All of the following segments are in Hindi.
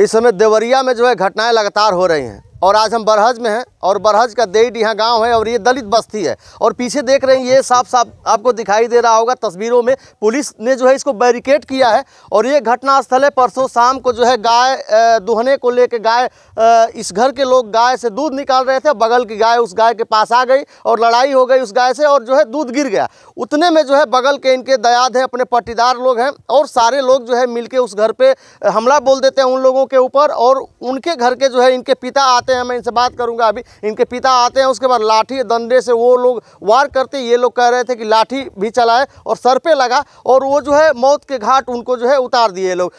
इस समय देवरिया में जो है घटनाएं लगातार हो रही हैं और आज हम बरहज में हैं और बरहज का देड यहाँ गांव है और ये दलित बस्ती है और पीछे देख रहे हैं ये साफ साफ आपको दिखाई दे रहा होगा तस्वीरों में पुलिस ने जो है इसको बैरिकेड किया है और ये घटनास्थल है परसों शाम को जो है गाय दुहने को लेके गाय इस घर के लोग गाय से दूध निकाल रहे थे बगल की गाय उस गाय के पास आ गई और लड़ाई हो गई उस गाय से और जो है दूध गिर गया उतने में जो है बगल के इनके दयाद हैं अपने पट्टीदार लोग हैं और सारे लोग जो है मिल उस घर पर हमला बोल देते हैं उन लोगों के ऊपर और उनके घर के जो है इनके पिता आते आते हैं मैं इनसे बात करूंगा अभी इनके पिता आते हैं उसके बाद लाठी दंडे से वो लोग वार करते ये लोग कह रहे थे कि लाठी भी चलाए और सर पे लगा और वो जो है मौत के घाट उनको जो है उतार दिए लोग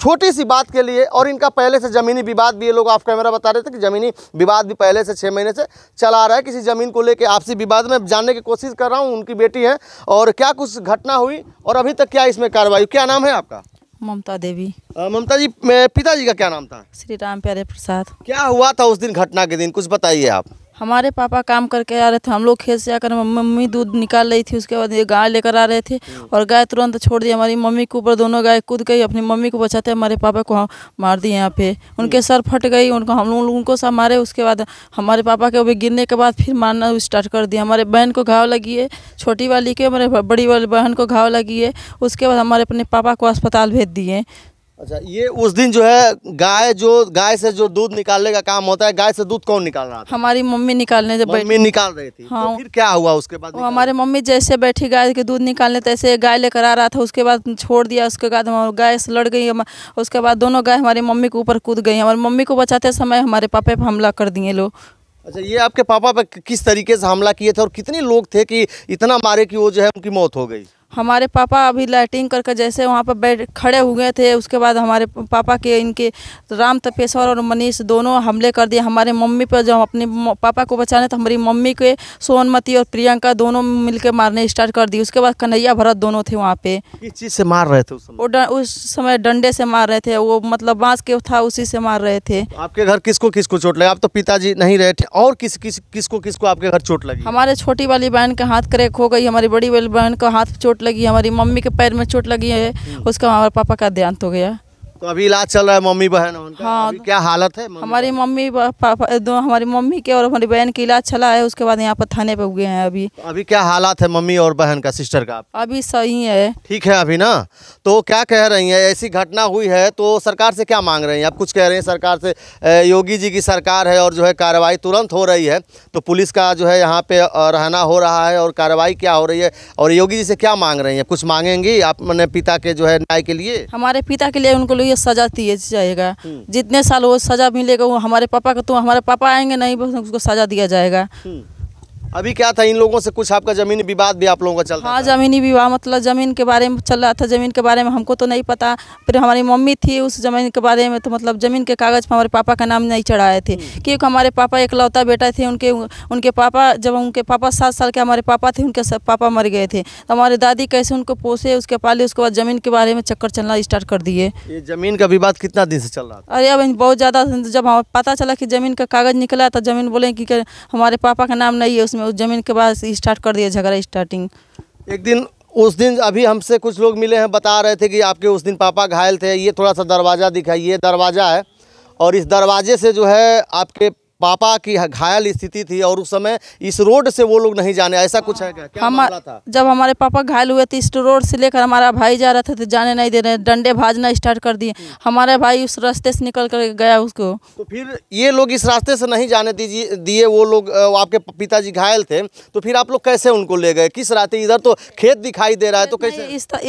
छोटी सी बात के लिए और इनका पहले से ज़मीनी विवाद भी ये लोग ऑफ कैमरा बता रहे थे कि ज़मीनी विवाद भी पहले से छः महीने से चला रहा है किसी ज़मीन को लेके आपसी विवाद में जानने की कोशिश कर रहा हूँ उनकी बेटी है और क्या कुछ घटना हुई और अभी तक क्या इसमें कार्रवाई क्या नाम है आपका ममता देवी ममता जी पिताजी का क्या नाम था श्री राम प्यारे प्रसाद क्या हुआ था उस दिन घटना के दिन कुछ बताइए आप हमारे पापा काम करके आ रहे थे हम लोग खेत से आकर मम्मी दूध निकाल रही थी उसके बाद ये गाय लेकर आ रहे थे हम्म। और गाय तुरंत छोड़ दी हमारी मम्मी के ऊपर दोनों गाय कूद गई अपनी मम्मी को बचाते हमारे पापा को हाँ मार दिए यहाँ पे उनके हम्म। सर फट गई उनको हम लोग उनको सब मारे उसके बाद हमारे पापा के भी गिरने के बाद फिर मारना स्टार्ट कर दिया हमारे बहन को घाव लगी है छोटी वाली के हमारे बड़ी वाली बहन को घाव लगी है उसके बाद हमारे अपने पापा को अस्पताल भेज दिए अच्छा ये उस दिन जो है गाय जो गाय से जो दूध निकालने का काम होता है गाय से दूध कौन निकाल रहा था हमारी मम्मी निकालने जब मम्मी निकाल रही थी तो हाँ तो फिर क्या हुआ उसके बाद हमारे मम्मी जैसे बैठी गाय के दूध निकालने तैसे गाय लेकर आ रहा था उसके बाद छोड़ दिया उसके बाद गाय से लड़ गई उसके बाद दोनों गाय हमारी मम्मी के ऊपर कूद गई हमारी मम्मी को बचाते समय हमारे पापे पे हमला कर दिए लोग अच्छा ये आपके पापा पे किस तरीके से हमला किए थे और कितने लोग थे कि इतना मारे कि वो जो है उनकी मौत हो गई हमारे पापा अभी लाइटिंग करके जैसे वहाँ पर बैठ खड़े हुए थे उसके बाद हमारे पापा के इनके राम तपेश्वर और मनीष दोनों हमले कर दिए हमारे मम्मी पर जब अपने पापा को बचाने तो हमारी मम्मी के सोनमती और प्रियंका दोनों मिलकर मारने स्टार्ट कर दी उसके बाद कन्हैया भरत दोनों थे वहाँ पे किस चीज़ से मार रहे थे उस समय वो उस समय डंडे से मार रहे थे वो मतलब बाँस के था उसी से मार रहे थे तो आपके घर किसको किसको चोट लगे आप तो पिताजी नहीं रहे थे और किस किस किसको किसको आपके घर चोट लगे हमारे छोटी वाली बहन का हाथ क्रैक हो गई हमारी बड़ी वाली बहन का हाथ चोट लगी हमारी मम्मी के पैर में चोट लगी है हम्म। उसका हमारे पापा का देहांत हो गया तो अभी इलाज चल रहा है मम्मी बहन उनका हाँ क्या हालत है मम्मी हमारी मम्मी पापा दो हमारी मम्मी के और हमारी बहन की इलाज चला है उसके बाद यहाँ पर थाने पे हुए हैं अभी तो अभी क्या हालत है मम्मी और बहन का सिस्टर का अभी सही है ठीक है अभी ना तो क्या कह रही है ऐसी घटना हुई है तो सरकार से क्या मांग रही हैं आप कुछ कह रहे हैं सरकार से योगी जी की सरकार है और जो है कार्रवाई तुरंत हो रही है तो पुलिस का जो है यहाँ पे रहना हो रहा है और कार्रवाई क्या हो रही है और योगी जी से क्या मांग रही है कुछ मांगेंगी आप पिता के जो है न्याय के लिए हमारे पिता के लिए उनको लिए ये सज़ा दिए जाएगा हम्म। जितने साल वो सज़ा मिलेगा वो हमारे पापा का तो हमारे पापा आएंगे नहीं उसको सज़ा दिया जाएगा हम्म। अभी क्या था इन लोगों से कुछ आपका जमीनी विवाद भी आप लोगों का रहा हाँ जमीनी विवाद मतलब ज़मीन के बारे में चल रहा था ज़मीन के बारे में हमको तो नहीं पता फिर हमारी मम्मी थी उस ज़मीन के बारे में तो मतलब ज़मीन के कागज़ पर हमारे पापा का नाम नहीं चढ़ाए थे हम्म। क्योंकि हमारे पापा एकलौता बेटा थे उनके उनके पापा जब उनके पापा सात साल के हमारे पापा थे उनके पापा मर गए थे तो हमारे दादी कैसे उनको पोसे उसके पाले उसके बाद ज़मीन के बारे में चक्कर चलना स्टार्ट कर दिए ज़मीन का विवाद कितना दिन से चल रहा था अरे अब बहुत ज़्यादा जब पता चला कि ज़मीन का कागज़ निकला तो ज़मीन बोले की हमारे पापा का नाम नहीं है उसमें में उस ज़मीन के बाद स्टार्ट कर दिया झगड़ा स्टार्टिंग एक दिन उस दिन अभी हमसे कुछ लोग मिले हैं बता रहे थे कि आपके उस दिन पापा घायल थे ये थोड़ा सा दरवाज़ा दिखाई ये दरवाज़ा है और इस दरवाजे से जो है आपके पापा की घायल स्थिति थी और उस समय इस रोड से वो लोग नहीं जाने ऐसा कुछ है क्या, क्या हम था? जब हमारे पापा घायल हुए थे इस रोड से लेकर हमारा भाई जा रहा था तो जाने नहीं दे रहे डंडे भाजना स्टार्ट कर दिए हम्म। हमारे भाई उस रास्ते से निकल कर गया उसको तो फिर ये लोग इस रास्ते से नहीं जाने दीजिए दिए वो लोग आपके पिताजी घायल थे तो फिर आप लोग कैसे उनको ले गए किस रास्ते इधर तो खेत दिखाई दे रहा है तो कैसे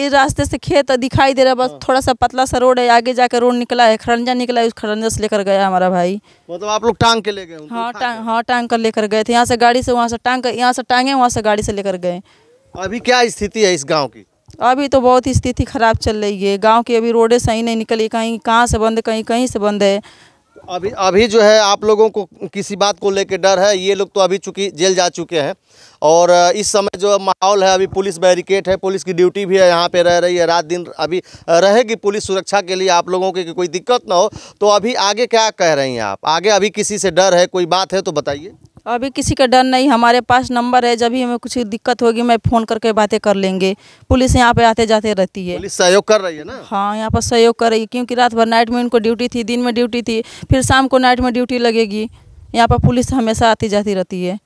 इस रास्ते से खेत दिखाई दे रहा है बस हाँ। थोड़ा सा पतला सा रोड है आगे जाकर रोड निकला है खरंजा निकला है उस खरंजा से लेकर गया हमारा भाई मतलब आप लोग टांग के ले गए हाँ टांग हाँ टांग कर लेकर गए थे यहाँ से गाड़ी से वहाँ से टांग यहाँ से टांगे वहाँ से गाड़ी से लेकर गए अभी क्या स्थिति है इस गाँव की अभी तो बहुत स्थिति खराब चल रही है गांव की अभी रोडें सही नहीं निकली कहीं कहाँ से बंद कहीं कहीं से बंद है अभी अभी जो है आप लोगों को किसी बात को लेकर डर है ये लोग तो अभी चुकी जेल जा चुके हैं और इस समय जो माहौल है अभी पुलिस बैरिकेड है पुलिस की ड्यूटी भी है यहाँ पे रह रही है रात दिन अभी रहेगी पुलिस सुरक्षा के लिए आप लोगों की कोई दिक्कत ना हो तो अभी आगे क्या कह रही हैं आप आगे अभी किसी से डर है कोई बात है तो बताइए अभी किसी का डर नहीं हमारे पास नंबर है जब भी हमें कुछ दिक्कत होगी मैं फ़ोन करके बातें कर लेंगे पुलिस यहाँ पे आते जाते रहती है पुलिस सहयोग कर रही है ना हाँ यहाँ पर सहयोग कर रही है क्योंकि रात भर नाइट में इनको ड्यूटी थी दिन में ड्यूटी थी फिर शाम को नाइट में ड्यूटी लगेगी यहाँ पर पुलिस हमेशा आती जाती रहती है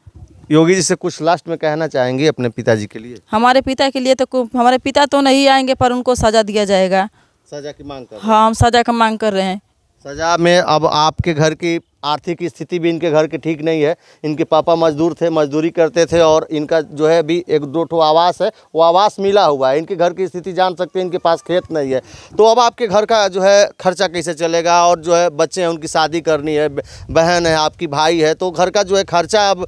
योगी जी से कुछ लास्ट में कहना चाहेंगे अपने पिताजी के लिए हमारे पिता के लिए तो हमारे पिता तो नहीं आएंगे पर उनको सज़ा दिया जाएगा सज़ा की मांग कर हाँ हम सज़ा का मांग कर रहे हैं सज़ा में अब आपके घर की आर्थिक स्थिति भी इनके घर की ठीक नहीं है इनके पापा मजदूर थे मजदूरी करते थे और इनका जो है भी एक दो ठो आवास है वो आवास मिला हुआ है इनके घर की स्थिति जान सकते हैं इनके पास खेत नहीं है तो अब आपके घर का जो है खर्चा कैसे चलेगा और जो है बच्चे हैं उनकी शादी करनी है बहन है आपकी भाई है तो घर का जो है खर्चा अब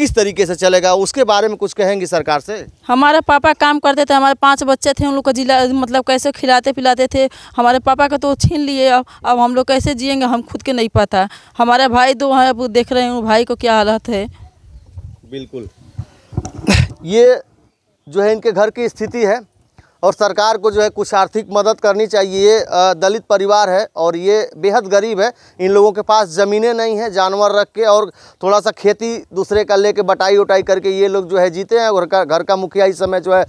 किस तरीके से चलेगा उसके बारे में कुछ कहेंगे सरकार से हमारे पापा काम करते थे हमारे पाँच बच्चे थे उन लोग को जिला मतलब कैसे खिलाते पिलाते थे हमारे पापा का तो छीन लिए अब हम लोग कैसे जियेंगे हम खुद के नहीं पता हम हमारे भाई दो हैं अब देख रहे हूँ भाई को क्या हालत है बिल्कुल ये जो है इनके घर की स्थिति है और सरकार को जो है कुछ आर्थिक मदद करनी चाहिए ये दलित परिवार है और ये बेहद गरीब है इन लोगों के पास ज़मीनें नहीं हैं जानवर रख के और थोड़ा सा खेती दूसरे का लेके बटाई उटाई करके ये लोग जो है जीते हैं और घर का मुखिया इस समय जो है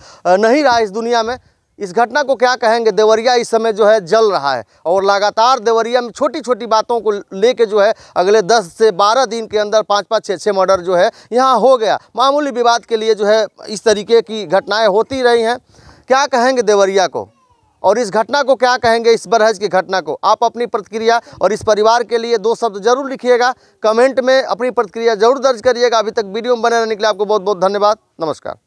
नहीं रहा इस दुनिया में इस घटना को क्या कहेंगे देवरिया इस समय जो है जल रहा है और लगातार देवरिया में छोटी छोटी बातों को लेके जो है अगले 10 से 12 दिन के अंदर पाँच पाँच छः छः मर्डर जो है यहाँ हो गया मामूली विवाद के लिए जो है इस तरीके की घटनाएँ होती रही हैं क्या कहेंगे देवरिया को और इस घटना को क्या कहेंगे इस बरहज की घटना को आप अपनी प्रतिक्रिया और इस परिवार के लिए दो शब्द जरूर लिखिएगा कमेंट में अपनी प्रतिक्रिया जरूर दर्ज करिएगा अभी तक वीडियो में बने रहने के लिए आपको बहुत बहुत धन्यवाद नमस्कार